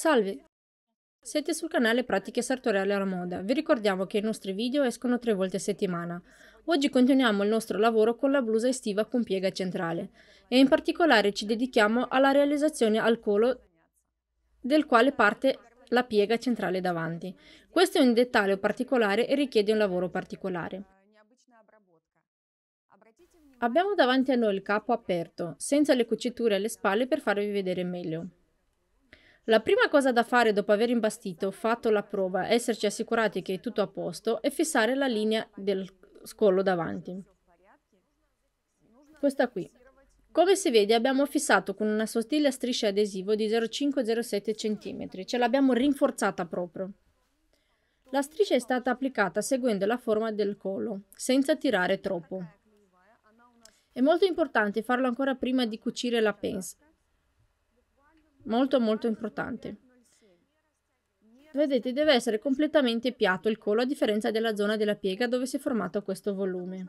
Salve! Siete sul canale Pratiche Sartoriali alla Moda. Vi ricordiamo che i nostri video escono tre volte a settimana. Oggi continuiamo il nostro lavoro con la blusa estiva con piega centrale e in particolare ci dedichiamo alla realizzazione al collo del quale parte la piega centrale davanti. Questo è un dettaglio particolare e richiede un lavoro particolare. Abbiamo davanti a noi il capo aperto, senza le cuciture alle spalle per farvi vedere meglio. La prima cosa da fare dopo aver imbastito, fatto la prova, esserci assicurati che è tutto a posto, è fissare la linea del scollo davanti. Questa qui. Come si vede abbiamo fissato con una sottile striscia adesivo di 0,5-0,7 cm, ce l'abbiamo rinforzata proprio. La striscia è stata applicata seguendo la forma del collo, senza tirare troppo. È molto importante farlo ancora prima di cucire la pence, molto molto importante. Vedete, deve essere completamente piatto il collo a differenza della zona della piega dove si è formato questo volume.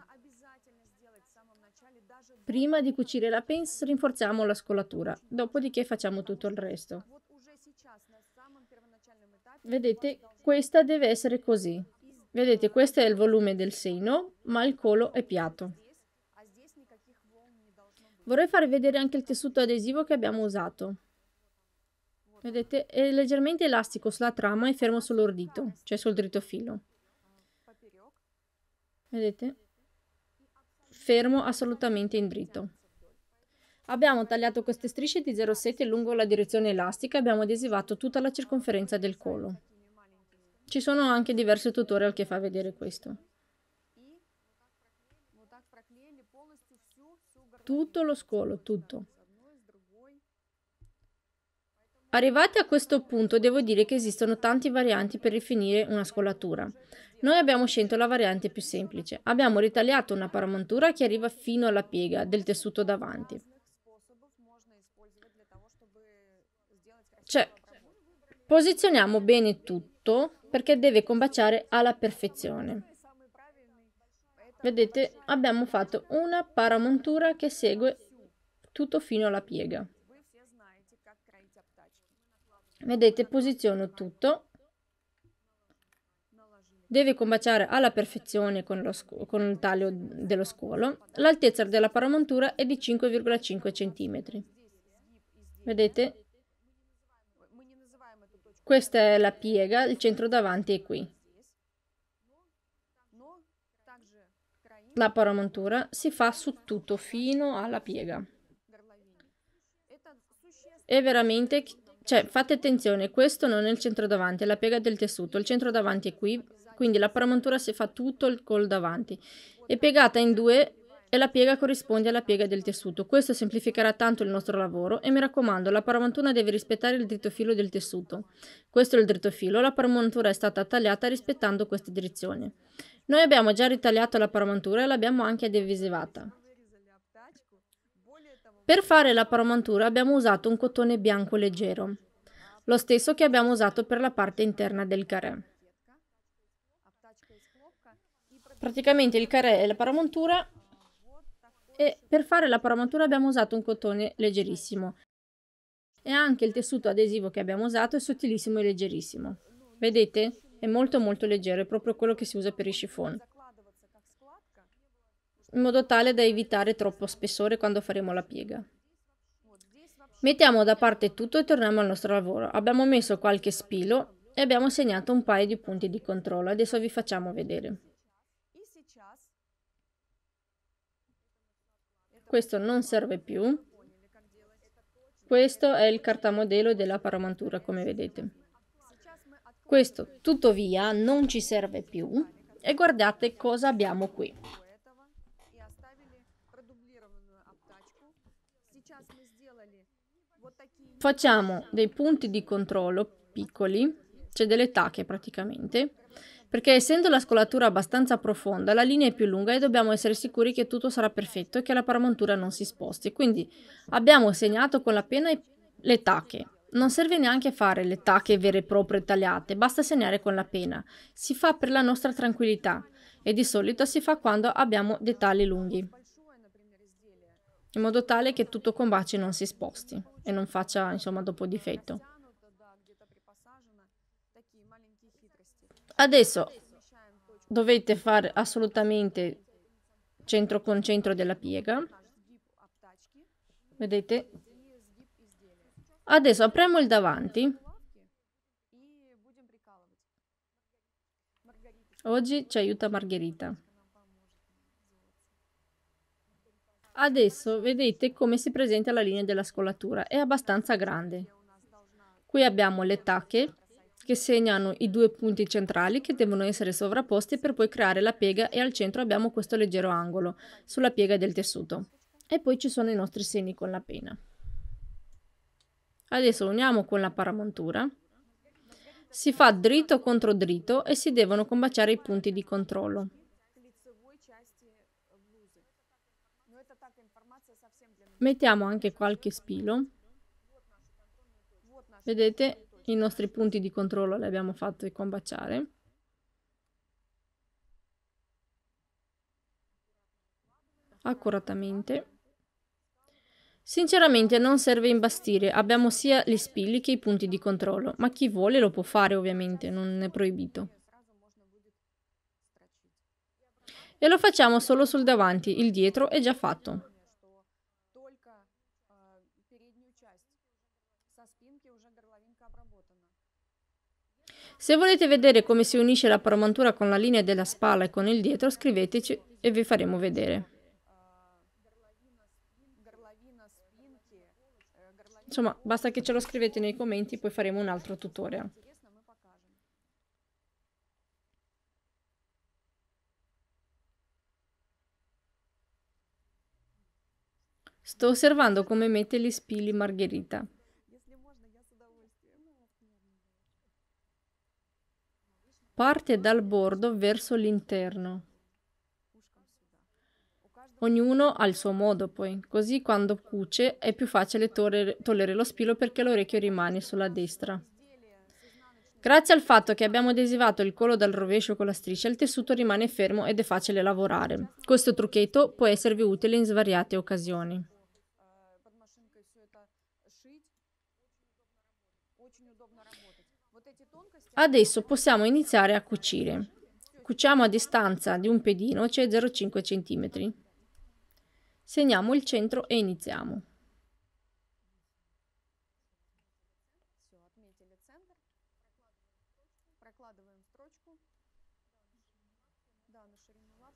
Prima di cucire la pence rinforziamo la scolatura, dopodiché facciamo tutto il resto. Vedete, questa deve essere così. Vedete, questo è il volume del seno, ma il collo è piatto. Vorrei farvi vedere anche il tessuto adesivo che abbiamo usato. Vedete, è leggermente elastico sulla trama e fermo sull'ordito, cioè sul dritto filo. Vedete? Fermo assolutamente in dritto. Abbiamo tagliato queste strisce di 0,7 lungo la direzione elastica e abbiamo adesivato tutta la circonferenza del collo. Ci sono anche diversi tutorial che fa vedere questo. Tutto lo scolo, tutto. Arrivati a questo punto devo dire che esistono tante varianti per rifinire una scollatura. Noi abbiamo scelto la variante più semplice. Abbiamo ritagliato una paramontura che arriva fino alla piega del tessuto davanti. Cioè, posizioniamo bene tutto perché deve combaciare alla perfezione. Vedete, abbiamo fatto una paramontura che segue tutto fino alla piega vedete posiziono tutto deve combaciare alla perfezione con, con, il taglio dello scuolo l'altezza della paramontura è di 5,5 cm vedete questa è la piega il centro davanti è qui la paramontura si fa su tutto fino alla piega è veramente cioè, fate attenzione, questo non è il centro davanti, è la piega del tessuto. Il centro davanti è qui, quindi la paramontura si fa tutto col davanti. È piegata in due e la piega corrisponde alla piega del tessuto. Questo semplificherà tanto il nostro lavoro e mi raccomando, la paramontura deve rispettare il dritto filo del tessuto. Questo è il dritto filo, la paramontura è stata tagliata rispettando questa direzione. Noi abbiamo già ritagliato la paramontura e l'abbiamo anche adesivata. Per fare la paramantura abbiamo usato un cotone bianco leggero, lo stesso che abbiamo usato per la parte interna del carré. Praticamente il carré è la paramontura e per fare la paramontura abbiamo usato un cotone leggerissimo e anche il tessuto adesivo che abbiamo usato è sottilissimo e leggerissimo. Vedete? È molto molto leggero, è proprio quello che si usa per i chiffon in modo tale da evitare troppo spessore quando faremo la piega. Mettiamo da parte tutto e torniamo al nostro lavoro. Abbiamo messo qualche spilo e abbiamo segnato un paio di punti di controllo. Adesso vi facciamo vedere. Questo non serve più. Questo è il cartamodello della paramantura, come vedete. Questo, tutto via, non ci serve più. E guardate cosa abbiamo qui. facciamo dei punti di controllo piccoli, cioè delle tacche praticamente, perché essendo la scolatura abbastanza profonda la linea è più lunga e dobbiamo essere sicuri che tutto sarà perfetto e che la paramontura non si sposti. Quindi abbiamo segnato con la penna le tacche. Non serve neanche fare le tacche vere e proprie tagliate, basta segnare con la penna. Si fa per la nostra tranquillità e di solito si fa quando abbiamo dettagli lunghi in modo tale che tutto combaci non si sposti e non faccia, insomma, dopo difetto. Adesso dovete fare assolutamente centro con centro della piega. Vedete? Adesso apriamo il davanti. Oggi ci aiuta Margherita. Adesso vedete come si presenta la linea della scolatura, è abbastanza grande. Qui abbiamo le tacche che segnano i due punti centrali che devono essere sovrapposti per poi creare la piega e al centro abbiamo questo leggero angolo sulla piega del tessuto. E poi ci sono i nostri segni con la penna. Adesso uniamo con la paramontura. Si fa dritto contro dritto e si devono combaciare i punti di controllo. Mettiamo anche qualche spilo. Vedete, i nostri punti di controllo li abbiamo fatti combaciare. Accuratamente. Sinceramente non serve imbastire, abbiamo sia gli spilli che i punti di controllo, ma chi vuole lo può fare ovviamente, non è proibito. E lo facciamo solo sul davanti, il dietro è già fatto. Se volete vedere come si unisce la paramantura con la linea della spalla e con il dietro, scriveteci e vi faremo vedere. Insomma, basta che ce lo scrivete nei commenti, poi faremo un altro tutorial. Sto osservando come mette gli spilli Margherita. Parte dal bordo verso l'interno. Ognuno ha il suo modo poi, così quando cuce è più facile togliere lo spilo perché l'orecchio rimane sulla destra. Grazie al fatto che abbiamo adesivato il collo dal rovescio con la striscia, il tessuto rimane fermo ed è facile lavorare. Questo trucchetto può esservi utile in svariate occasioni. Adesso possiamo iniziare a cucire. Cuciamo a distanza di un pedino, cioè 0,5 cm. Segniamo il centro e iniziamo.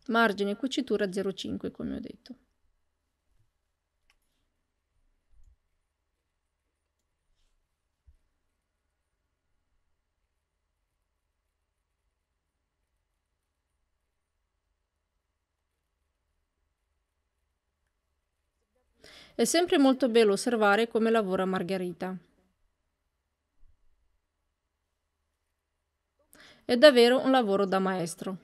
Margine cucitura 0,5 come ho detto. È sempre molto bello osservare come lavora Margherita. È davvero un lavoro da maestro.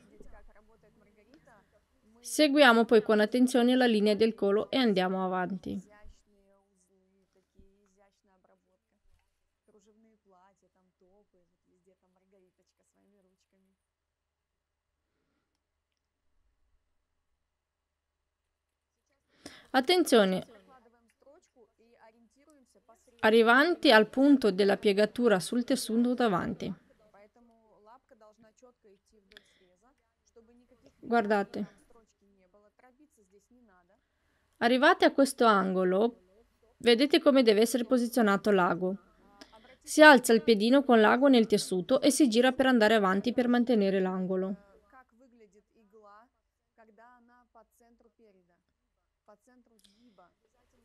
Seguiamo poi con attenzione la linea del collo e andiamo avanti. Attenzione, arrivanti al punto della piegatura sul tessuto davanti. Guardate. Arrivati a questo angolo, vedete come deve essere posizionato l'ago. Si alza il piedino con l'ago nel tessuto e si gira per andare avanti per mantenere l'angolo.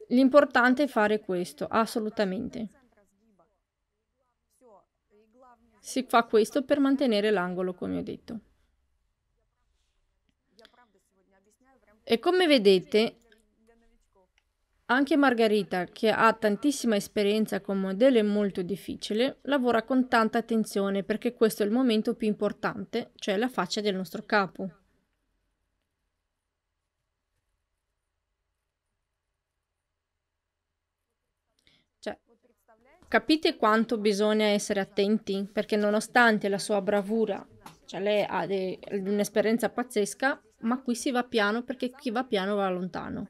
L'importante è fare questo, assolutamente. Si fa questo per mantenere l'angolo, come ho detto. E come vedete, anche Margherita, che ha tantissima esperienza con modelli molto difficili, lavora con tanta attenzione perché questo è il momento più importante, cioè la faccia del nostro capo. Capite quanto bisogna essere attenti? Perché nonostante la sua bravura, cioè lei ha de- un'esperienza pazzesca, ma qui si va piano perché chi va piano va lontano.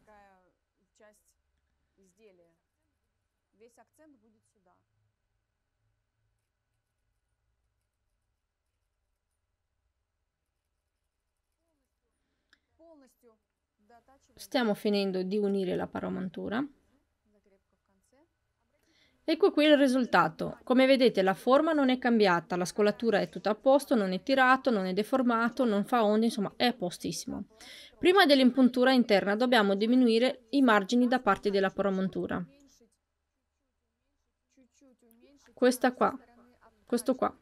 Stiamo finendo di unire la paramantura. Ecco qui il risultato. Come vedete la forma non è cambiata, la scolatura è tutta a posto, non è tirato, non è deformato, non fa onde, insomma è a postissimo. Prima dell'impuntura interna dobbiamo diminuire i margini da parte della paramontura. Questa qua, questo qua.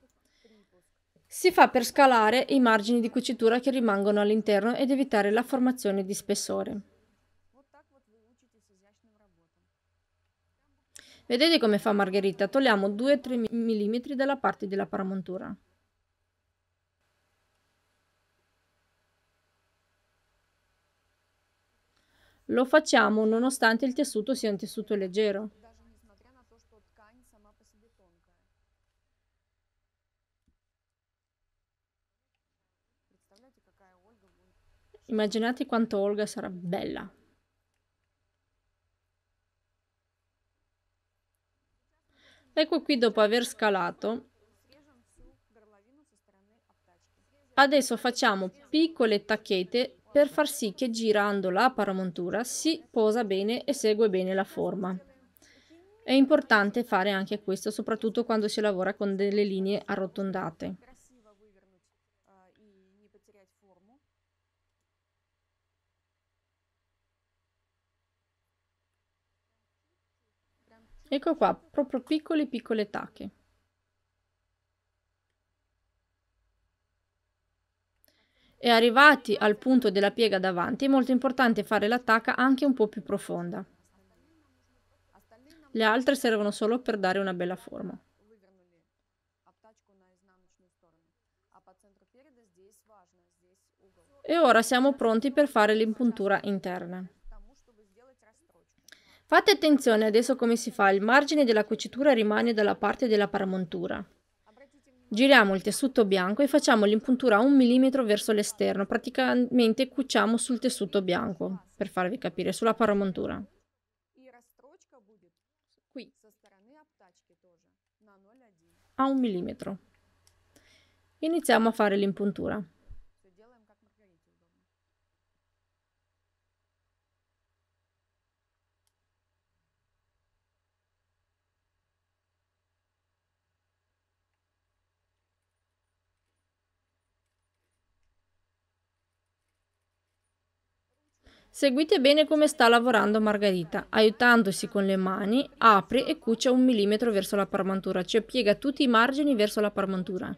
Si fa per scalare i margini di cucitura che rimangono all'interno ed evitare la formazione di spessore. Vedete come fa Margherita? Togliamo 2-3 mm dalla parte della paramontura. Lo facciamo nonostante il tessuto sia un tessuto leggero. Immaginate quanto Olga sarà bella. Ecco qui dopo aver scalato. Adesso facciamo piccole tacchette per far sì che girando la paramontura si posa bene e segue bene la forma. È importante fare anche questo, soprattutto quando si lavora con delle linee arrotondate. Ecco qua, proprio piccole piccole tacche. E arrivati al punto della piega davanti è molto importante fare la tacca anche un po' più profonda. Le altre servono solo per dare una bella forma. E ora siamo pronti per fare l'impuntura interna. Fate attenzione adesso come si fa, il margine della cucitura rimane dalla parte della paramontura. Giriamo il tessuto bianco e facciamo l'impuntura 1 mm verso l'esterno, praticamente cuciamo sul tessuto bianco, per farvi capire, sulla paramontura. Qui, a 1 mm. Iniziamo a fare l'impuntura. Seguite bene come sta lavorando Margherita, aiutandosi con le mani, apre e cuccia un millimetro verso la parmantura, cioè piega tutti i margini verso la parmantura.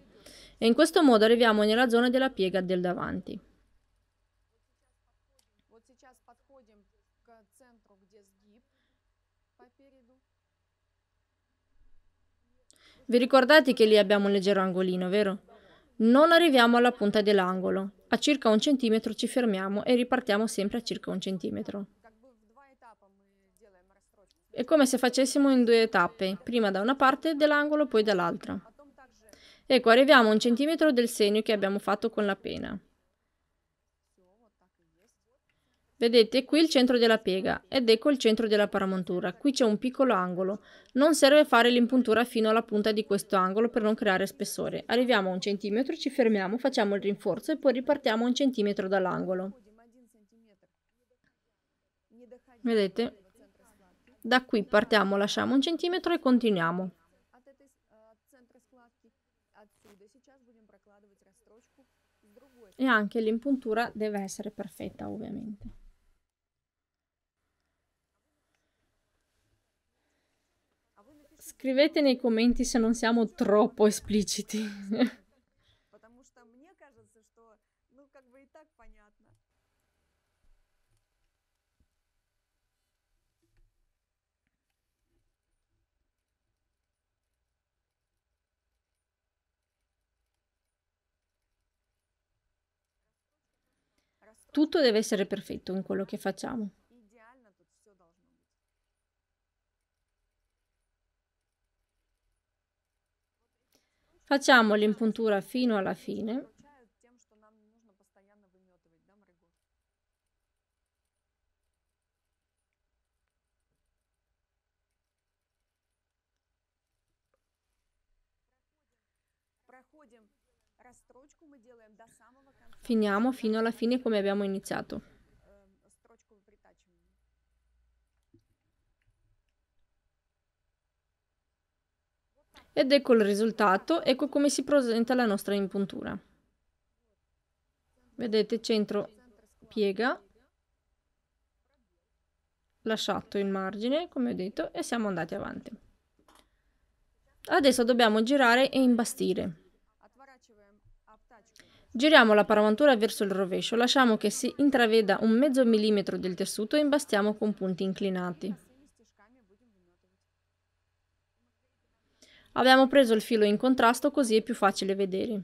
E in questo modo arriviamo nella zona della piega del davanti. Vi ricordate che lì abbiamo un leggero angolino, vero? Non arriviamo alla punta dell'angolo, a circa un centimetro ci fermiamo e ripartiamo sempre a circa un centimetro. È come se facessimo in due tappe, prima da una parte dell'angolo, poi dall'altra. Ecco, arriviamo a un centimetro del segno che abbiamo fatto con la pena. Vedete, qui il centro della piega ed ecco il centro della paramontura. Qui c'è un piccolo angolo. Non serve fare l'impuntura fino alla punta di questo angolo per non creare spessore. Arriviamo a un centimetro, ci fermiamo, facciamo il rinforzo e poi ripartiamo un centimetro dall'angolo. Vedete? Da qui partiamo, lasciamo un centimetro e continuiamo. E anche l'impuntura deve essere perfetta, ovviamente. Scrivete nei commenti se non siamo troppo espliciti. Tutto deve essere perfetto in quello che facciamo. Facciamo l'impuntura fino alla fine. Finiamo fino alla fine come abbiamo iniziato. Ed ecco il risultato, ecco come si presenta la nostra impuntura. Vedete centro piega, lasciato il margine come ho detto e siamo andati avanti. Adesso dobbiamo girare e imbastire. Giriamo la paravantura verso il rovescio, lasciamo che si intraveda un mezzo millimetro del tessuto e imbastiamo con punti inclinati. Abbiamo preso il filo in contrasto così è più facile vedere.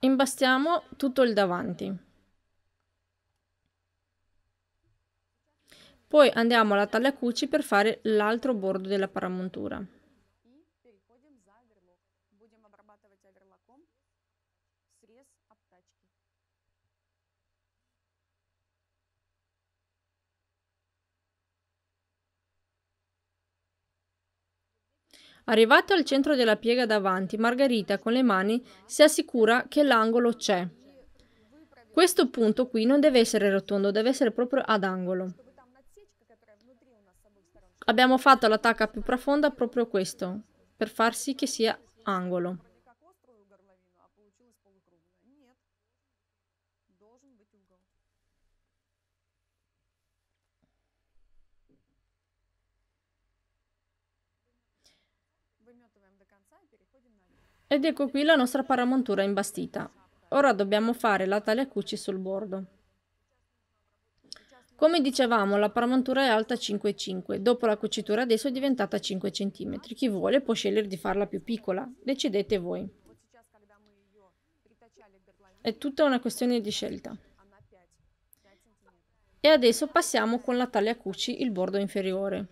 Imbastiamo tutto il davanti. Poi andiamo alla taglia cuci per fare l'altro bordo della paramontura. Arrivato al centro della piega davanti, Margherita con le mani si assicura che l'angolo c'è. Questo punto qui non deve essere rotondo, deve essere proprio ad angolo. Abbiamo fatto l'attacca più profonda proprio questo, per far sì che sia angolo. Ed ecco qui la nostra paramontura imbastita. Ora dobbiamo fare la taglia cuci sul bordo. Come dicevamo, la paramontura è alta 5,5, dopo la cucitura adesso è diventata 5 cm. Chi vuole può scegliere di farla più piccola, decidete voi. È tutta una questione di scelta. E adesso passiamo con la taglia cuci il bordo inferiore.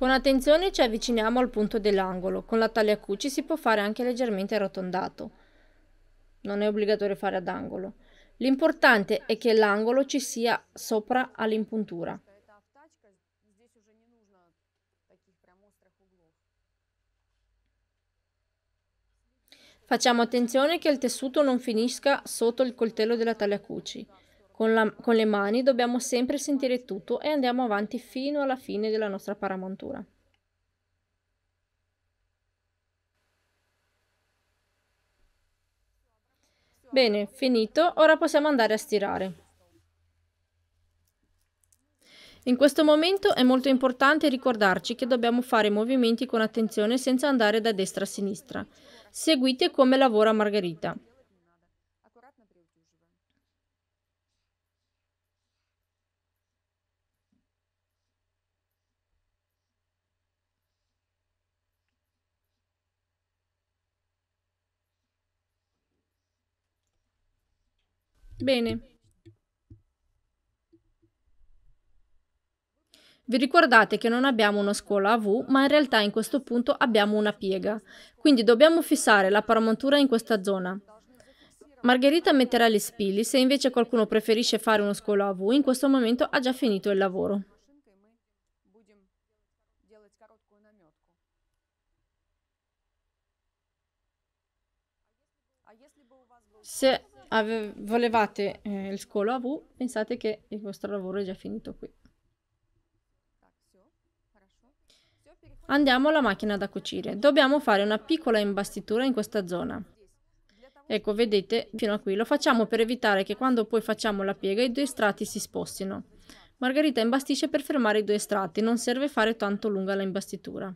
Con attenzione ci avviciniamo al punto dell'angolo, con la taglia cuci si può fare anche leggermente arrotondato. Non è obbligatorio fare ad angolo. L'importante è che l'angolo ci sia sopra all'impuntura. Facciamo attenzione che il tessuto non finisca sotto il coltello della taglia cuci. Con, la, con le mani dobbiamo sempre sentire tutto e andiamo avanti fino alla fine della nostra paramontura. Bene, finito. Ora possiamo andare a stirare. In questo momento è molto importante ricordarci che dobbiamo fare movimenti con attenzione senza andare da destra a sinistra. Seguite come lavora Margherita. Bene. Vi ricordate che non abbiamo una scuola a V, ma in realtà in questo punto abbiamo una piega, quindi dobbiamo fissare la paramontura in questa zona. Margherita metterà gli spilli, se invece qualcuno preferisce fare uno scuola a V, in questo momento ha già finito il lavoro. Se ave- volevate eh, il scolo a V, pensate che il vostro lavoro è già finito qui. Andiamo alla macchina da cucire. Dobbiamo fare una piccola imbastitura in questa zona. Ecco, vedete, fino a qui. Lo facciamo per evitare che quando poi facciamo la piega i due strati si spostino. Margherita imbastisce per fermare i due strati, non serve fare tanto lunga la imbastitura.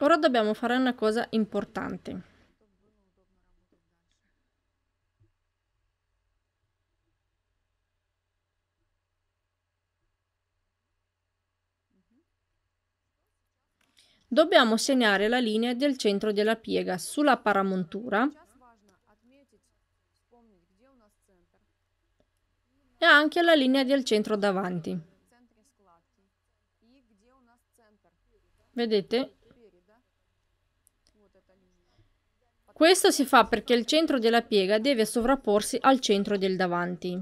Ora dobbiamo fare una cosa importante. Dobbiamo segnare la linea del centro della piega sulla paramontura e anche la linea del centro davanti. Vedete, Questo si fa perché il centro della piega deve sovrapporsi al centro del davanti.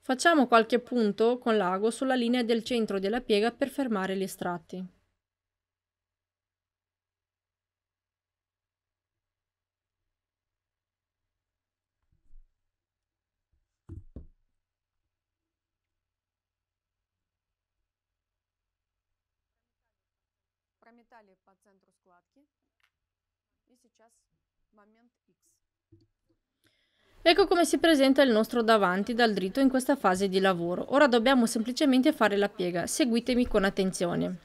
Facciamo qualche punto con l'ago sulla linea del centro della piega per fermare gli strati. Встали по центру складки. E сейчас момент X. Ecco come si presenta il nostro davanti dal dritto in questa fase di lavoro. Ora dobbiamo semplicemente fare la piega. Seguitemi con attenzione.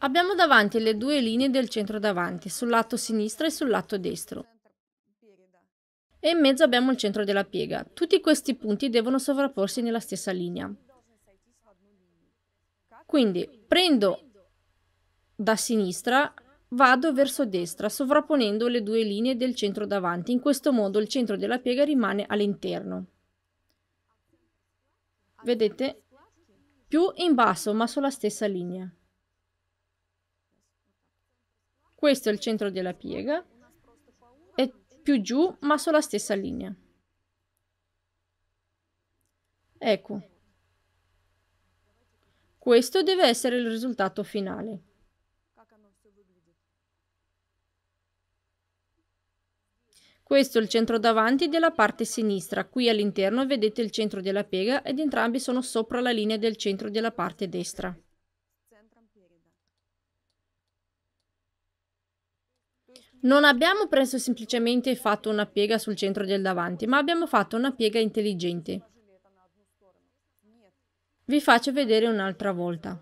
Abbiamo davanti le due linee del centro davanti, sul lato sinistro e sul lato destro. E in mezzo abbiamo il centro della piega. Tutti questi punti devono sovrapporsi nella stessa linea. Quindi prendo da sinistra, vado verso destra, sovrapponendo le due linee del centro davanti. In questo modo il centro della piega rimane all'interno. Vedete? Più in basso, ma sulla stessa linea. Questo è il centro della piega. E più giù, ma sulla stessa linea. Ecco. Questo deve essere il risultato finale. Questo è il centro davanti della parte sinistra, qui all'interno vedete il centro della piega ed entrambi sono sopra la linea del centro della parte destra. Non abbiamo preso semplicemente fatto una piega sul centro del davanti, ma abbiamo fatto una piega intelligente. Vi faccio vedere un'altra volta.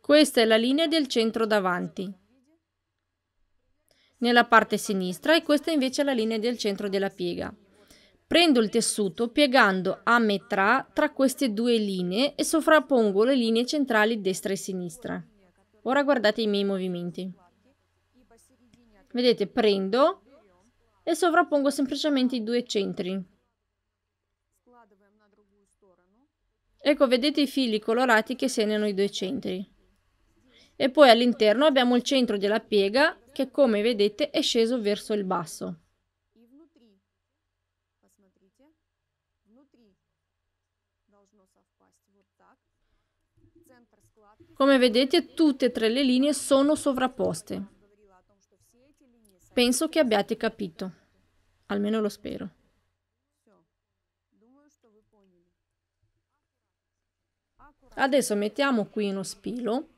Questa è la linea del centro davanti nella parte sinistra e questa invece è la linea del centro della piega. Prendo il tessuto piegando a metà tra queste due linee e sovrappongo le linee centrali destra e sinistra. Ora guardate i miei movimenti. Vedete, prendo, e sovrappongo semplicemente i due centri. Ecco, vedete i fili colorati che segnano i due centri. E poi all'interno abbiamo il centro della piega che, come vedete, è sceso verso il basso. Come vedete tutte e tre le linee sono sovrapposte. Penso che abbiate capito, almeno lo spero. Adesso mettiamo qui uno spilo,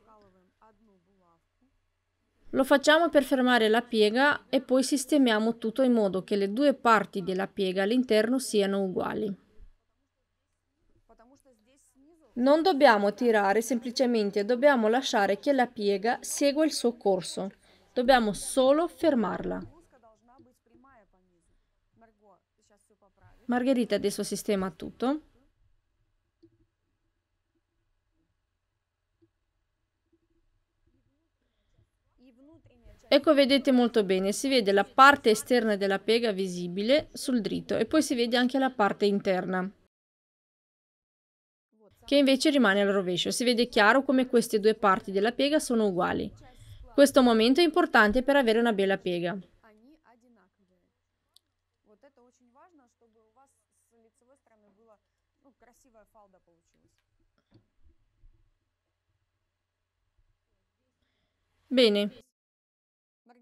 lo facciamo per fermare la piega e poi sistemiamo tutto in modo che le due parti della piega all'interno siano uguali. Non dobbiamo tirare semplicemente, dobbiamo lasciare che la piega segua il suo corso. Dobbiamo solo fermarla. Margherita adesso sistema tutto. Ecco, vedete molto bene, si vede la parte esterna della piega visibile sul dritto e poi si vede anche la parte interna, che invece rimane al rovescio. Si vede chiaro come queste due parti della piega sono uguali. Questo momento è importante per avere una bella piega. Bene.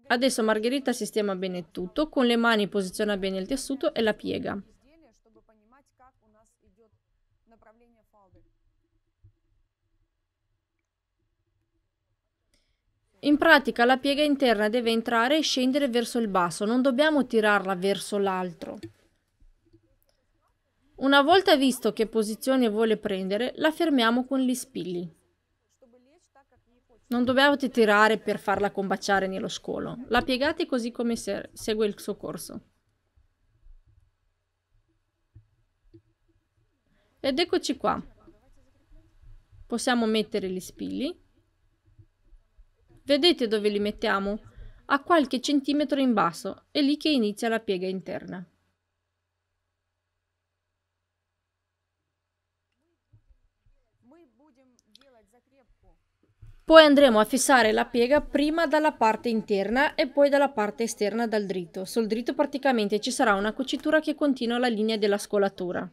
Adesso Margherita sistema bene tutto, con le mani posiziona bene il tessuto e la piega. In pratica la piega interna deve entrare e scendere verso il basso, non dobbiamo tirarla verso l'altro. Una volta visto che posizione vuole prendere, la fermiamo con gli spilli. Non dovevate tirare per farla combaciare nello scolo. La piegate così come segue il suo corso. Ed eccoci qua. Possiamo mettere gli spilli Vedete dove li mettiamo? A qualche centimetro in basso, è lì che inizia la piega interna. Poi andremo a fissare la piega prima dalla parte interna e poi dalla parte esterna dal dritto. Sul dritto praticamente ci sarà una cucitura che continua la linea della scolatura.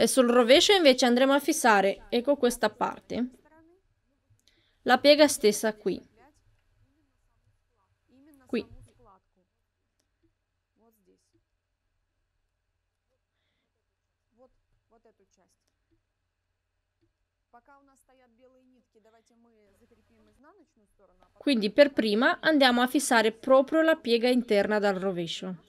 e sul rovescio invece andremo a fissare, ecco questa parte, la piega stessa qui. Qui. Quindi per prima andiamo a fissare proprio la piega interna dal rovescio.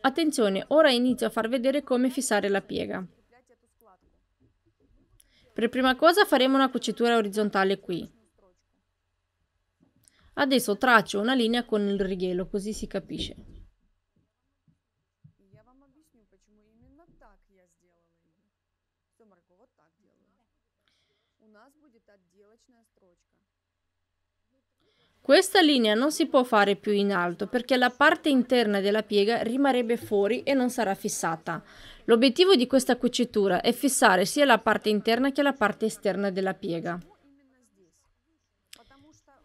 Attenzione, ora inizio a far vedere come fissare la piega. Per prima cosa faremo una cucitura orizzontale qui. Adesso traccio una linea con il righello così si capisce. Questa linea non si può fare più in alto perché la parte interna della piega rimarrebbe fuori e non sarà fissata. L'obiettivo di questa cucitura è fissare sia la parte interna che la parte esterna della piega.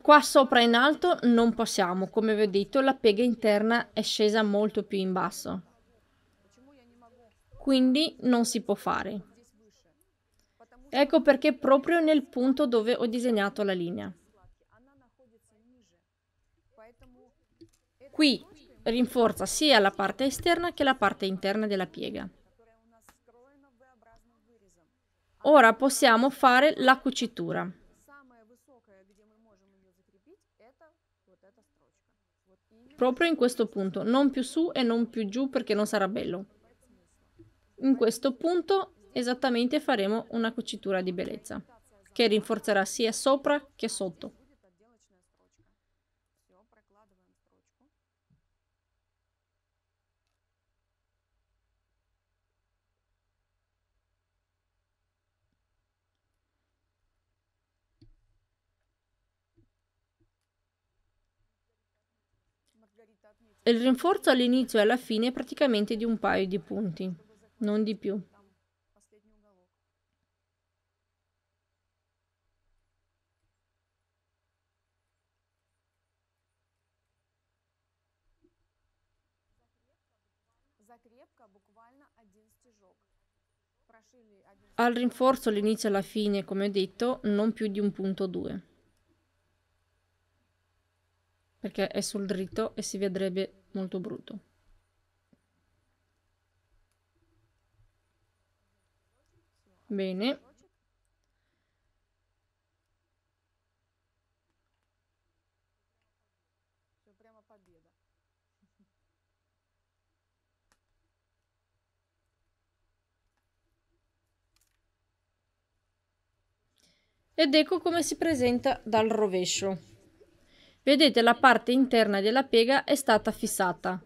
Qua sopra in alto non possiamo, come vi ho detto la piega interna è scesa molto più in basso. Quindi non si può fare. Ecco perché proprio nel punto dove ho disegnato la linea. Qui rinforza sia la parte esterna che la parte interna della piega. Ora possiamo fare la cucitura. Proprio in questo punto, non più su e non più giù perché non sarà bello. In questo punto esattamente faremo una cucitura di bellezza che rinforzerà sia sopra che sotto. Il rinforzo all'inizio e alla fine è praticamente di un paio di punti, non di più. Al rinforzo all'inizio e alla fine, come ho detto, non più di un punto 2. Perché è sul dritto e si vedrebbe molto brutto. Bene. Ed ecco come si presenta dal rovescio. Vedete la parte interna della piega è stata fissata.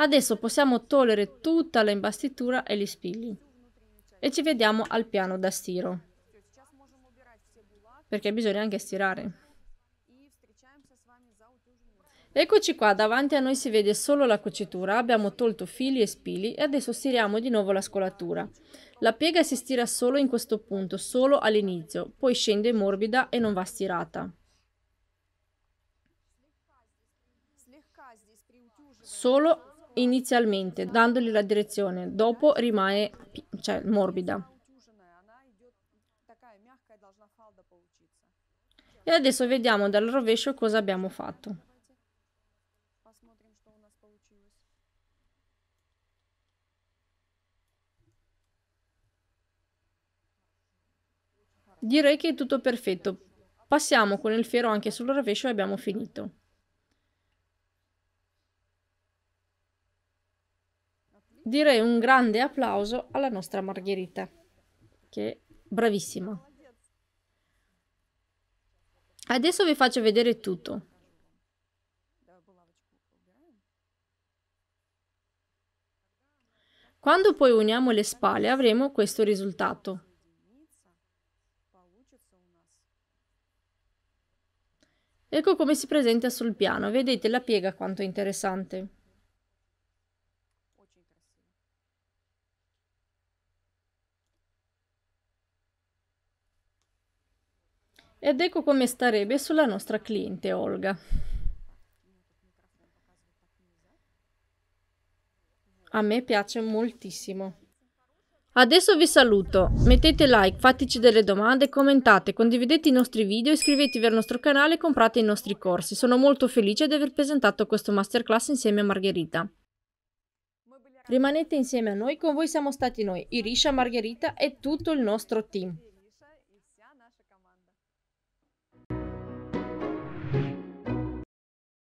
Adesso possiamo togliere tutta l'imbastitura e gli spilli. E ci vediamo al piano da stiro. Perché bisogna anche stirare. Eccoci qua, davanti a noi si vede solo la cucitura, abbiamo tolto fili e spili e adesso stiriamo di nuovo la scolatura. La piega si stira solo in questo punto, solo all'inizio, poi scende morbida e non va stirata. Solo inizialmente, dandogli la direzione, dopo rimane cioè, morbida. E adesso vediamo dal rovescio cosa abbiamo fatto. Direi che è tutto perfetto. Passiamo con il fiero anche sul rovescio e abbiamo finito. Direi un grande applauso alla nostra Margherita, che è bravissima. Adesso vi faccio vedere tutto. Quando poi uniamo le spalle avremo questo risultato. Ecco come si presenta sul piano, vedete la piega quanto interessante. Ed ecco come starebbe sulla nostra cliente Olga. A me piace moltissimo. Adesso vi saluto, mettete like, fateci delle domande, commentate, condividete i nostri video, iscrivetevi al nostro canale e comprate i nostri corsi. Sono molto felice di aver presentato questo masterclass insieme a Margherita. Rimanete insieme a noi, con voi siamo stati noi, Irisha, Margherita e tutto il nostro team.